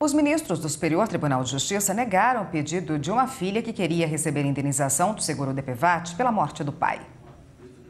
Os ministros do Superior Tribunal de Justiça negaram o pedido de uma filha que queria receber indenização do seguro DPVAT pela morte do pai.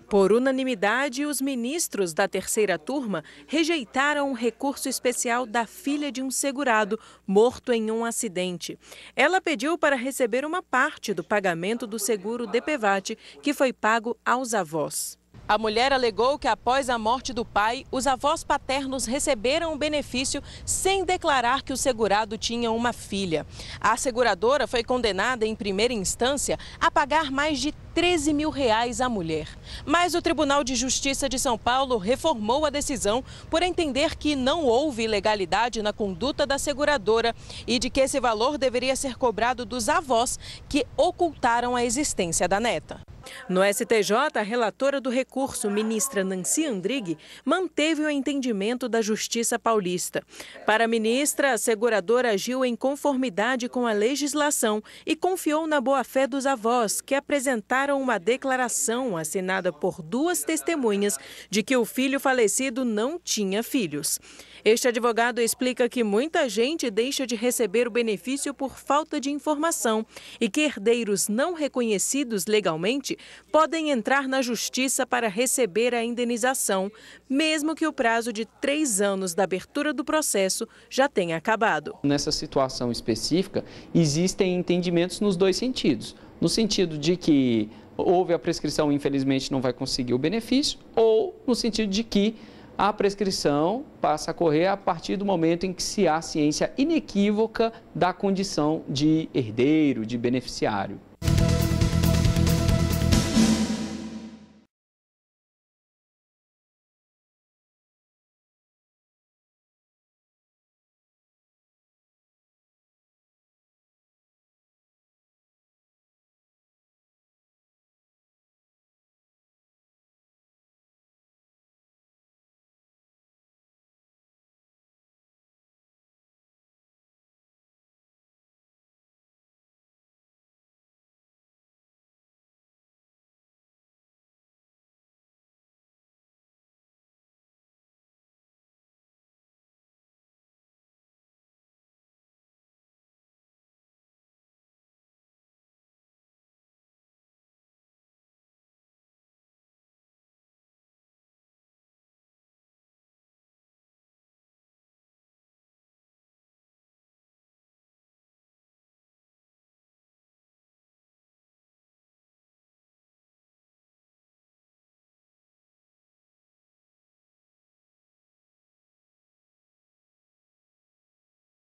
Por unanimidade, os ministros da terceira turma rejeitaram um recurso especial da filha de um segurado morto em um acidente. Ela pediu para receber uma parte do pagamento do seguro DPVAT que foi pago aos avós. A mulher alegou que após a morte do pai, os avós paternos receberam o benefício sem declarar que o segurado tinha uma filha. A seguradora foi condenada em primeira instância a pagar mais de 13 mil reais à mulher. Mas o Tribunal de Justiça de São Paulo reformou a decisão por entender que não houve ilegalidade na conduta da seguradora e de que esse valor deveria ser cobrado dos avós que ocultaram a existência da neta. No STJ, a relatora do recurso, ministra Nancy Andrighi, manteve o entendimento da Justiça Paulista. Para a ministra, a seguradora agiu em conformidade com a legislação e confiou na boa-fé dos avós, que apresentaram uma declaração assinada por duas testemunhas de que o filho falecido não tinha filhos. Este advogado explica que muita gente deixa de receber o benefício por falta de informação e que herdeiros não reconhecidos legalmente podem entrar na justiça para receber a indenização, mesmo que o prazo de três anos da abertura do processo já tenha acabado. Nessa situação específica, existem entendimentos nos dois sentidos. No sentido de que houve a prescrição, infelizmente não vai conseguir o benefício, ou no sentido de que a prescrição passa a correr a partir do momento em que se há ciência inequívoca da condição de herdeiro, de beneficiário.